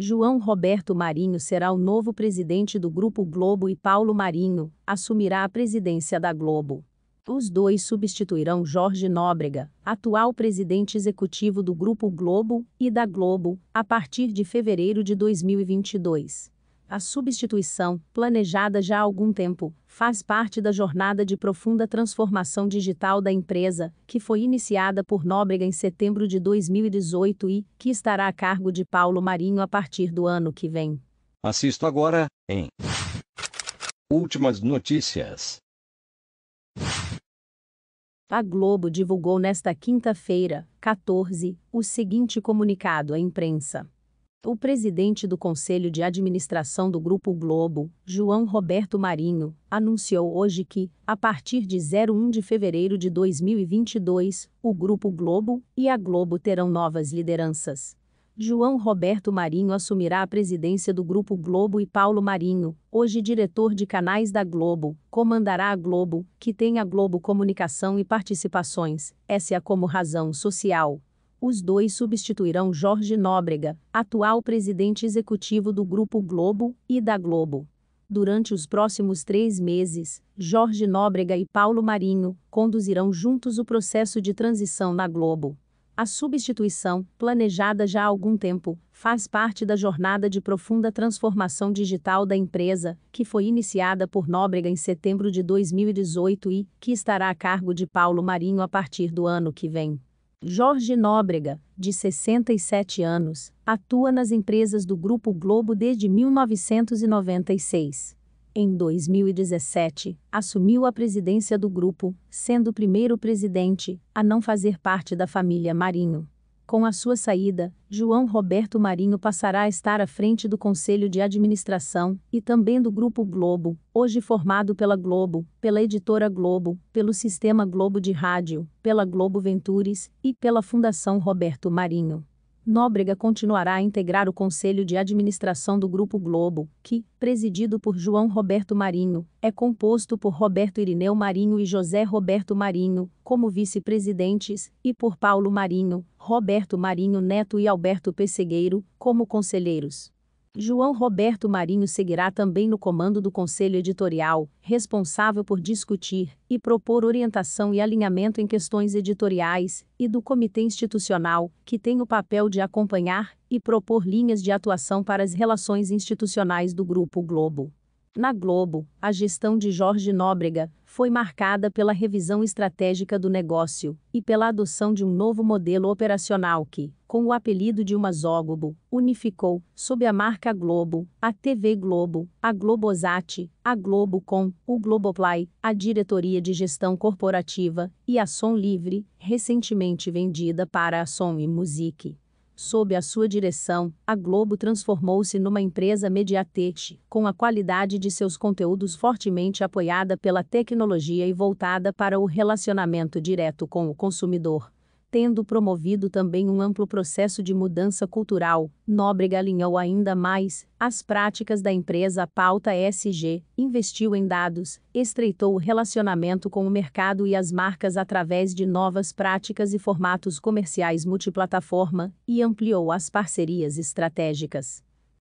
João Roberto Marinho será o novo presidente do Grupo Globo e Paulo Marinho assumirá a presidência da Globo. Os dois substituirão Jorge Nóbrega, atual presidente executivo do Grupo Globo e da Globo, a partir de fevereiro de 2022. A substituição, planejada já há algum tempo, faz parte da jornada de profunda transformação digital da empresa, que foi iniciada por Nóbrega em setembro de 2018 e que estará a cargo de Paulo Marinho a partir do ano que vem. Assisto agora em Últimas notícias. A Globo divulgou nesta quinta-feira, 14, o seguinte comunicado à imprensa. O presidente do Conselho de Administração do Grupo Globo, João Roberto Marinho, anunciou hoje que, a partir de 01 de fevereiro de 2022, o Grupo Globo e a Globo terão novas lideranças. João Roberto Marinho assumirá a presidência do Grupo Globo e Paulo Marinho, hoje diretor de canais da Globo, comandará a Globo, que tem a Globo Comunicação e Participações, essa é como razão social os dois substituirão Jorge Nóbrega, atual presidente executivo do Grupo Globo e da Globo. Durante os próximos três meses, Jorge Nóbrega e Paulo Marinho conduzirão juntos o processo de transição na Globo. A substituição, planejada já há algum tempo, faz parte da jornada de profunda transformação digital da empresa, que foi iniciada por Nóbrega em setembro de 2018 e que estará a cargo de Paulo Marinho a partir do ano que vem. Jorge Nóbrega, de 67 anos, atua nas empresas do Grupo Globo desde 1996. Em 2017, assumiu a presidência do grupo, sendo o primeiro presidente a não fazer parte da família Marinho. Com a sua saída, João Roberto Marinho passará a estar à frente do Conselho de Administração e também do Grupo Globo, hoje formado pela Globo, pela Editora Globo, pelo Sistema Globo de Rádio, pela Globo Ventures e pela Fundação Roberto Marinho. Nóbrega continuará a integrar o Conselho de Administração do Grupo Globo, que, presidido por João Roberto Marinho, é composto por Roberto Irineu Marinho e José Roberto Marinho, como vice-presidentes, e por Paulo Marinho, Roberto Marinho Neto e Alberto Pessegueiro, como conselheiros. João Roberto Marinho seguirá também no comando do Conselho Editorial, responsável por discutir e propor orientação e alinhamento em questões editoriais, e do Comitê Institucional, que tem o papel de acompanhar e propor linhas de atuação para as relações institucionais do Grupo Globo. Na Globo, a gestão de Jorge Nóbrega, foi marcada pela revisão estratégica do negócio e pela adoção de um novo modelo operacional que, com o apelido de uma Zogobo, unificou, sob a marca Globo, a TV Globo, a Globosat, a Globocom, o Globoplay, a Diretoria de Gestão Corporativa e a Som Livre, recentemente vendida para a Som e Musique. Sob a sua direção, a Globo transformou-se numa empresa mediatech, com a qualidade de seus conteúdos fortemente apoiada pela tecnologia e voltada para o relacionamento direto com o consumidor tendo promovido também um amplo processo de mudança cultural, Nóbrega alinhou ainda mais as práticas da empresa pauta SG, investiu em dados, estreitou o relacionamento com o mercado e as marcas através de novas práticas e formatos comerciais multiplataforma e ampliou as parcerias estratégicas.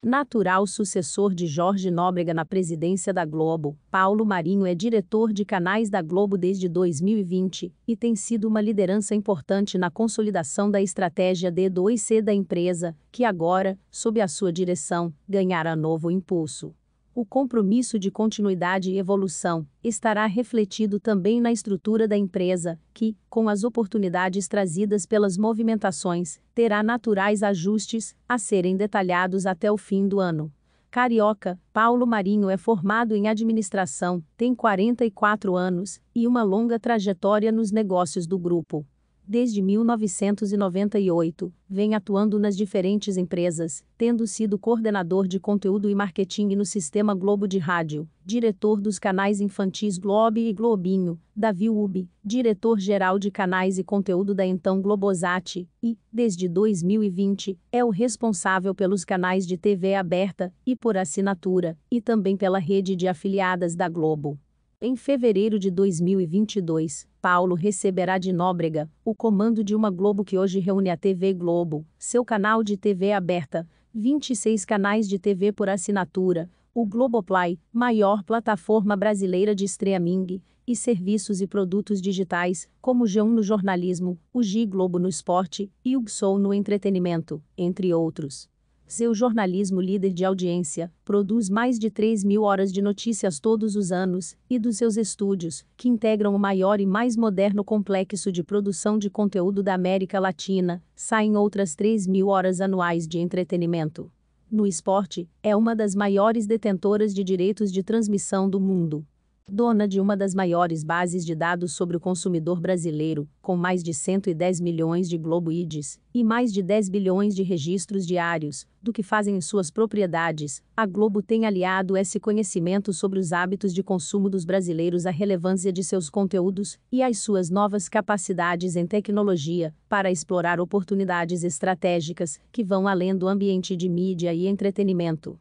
Natural sucessor de Jorge Nóbrega na presidência da Globo, Paulo Marinho é diretor de canais da Globo desde 2020 e tem sido uma liderança importante na consolidação da estratégia D2C da empresa, que agora, sob a sua direção, ganhará novo impulso o compromisso de continuidade e evolução estará refletido também na estrutura da empresa, que, com as oportunidades trazidas pelas movimentações, terá naturais ajustes a serem detalhados até o fim do ano. Carioca, Paulo Marinho é formado em administração, tem 44 anos e uma longa trajetória nos negócios do grupo desde 1998, vem atuando nas diferentes empresas, tendo sido coordenador de conteúdo e marketing no Sistema Globo de Rádio, diretor dos canais infantis Globo e Globinho, Davi Ubi, diretor-geral de canais e conteúdo da então Globosat, e, desde 2020, é o responsável pelos canais de TV aberta e por assinatura, e também pela rede de afiliadas da Globo. Em fevereiro de 2022, Paulo receberá de Nóbrega o comando de uma Globo que hoje reúne a TV Globo, seu canal de TV aberta, 26 canais de TV por assinatura, o Globoplay, maior plataforma brasileira de streaming, e serviços e produtos digitais, como o G1 no jornalismo, o G Globo no esporte e o G no entretenimento, entre outros. Seu jornalismo líder de audiência produz mais de 3 mil horas de notícias todos os anos, e dos seus estúdios, que integram o maior e mais moderno complexo de produção de conteúdo da América Latina, saem outras 3 mil horas anuais de entretenimento. No esporte, é uma das maiores detentoras de direitos de transmissão do mundo dona de uma das maiores bases de dados sobre o consumidor brasileiro, com mais de 110 milhões de globoides e mais de 10 bilhões de registros diários do que fazem em suas propriedades, a Globo tem aliado esse conhecimento sobre os hábitos de consumo dos brasileiros à relevância de seus conteúdos e às suas novas capacidades em tecnologia para explorar oportunidades estratégicas que vão além do ambiente de mídia e entretenimento.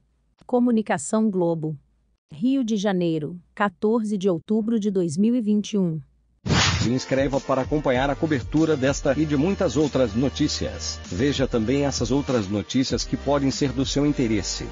Comunicação Globo Rio de Janeiro, 14 de outubro de 2021. Se inscreva para acompanhar a cobertura desta e de muitas outras notícias. Veja também essas outras notícias que podem ser do seu interesse.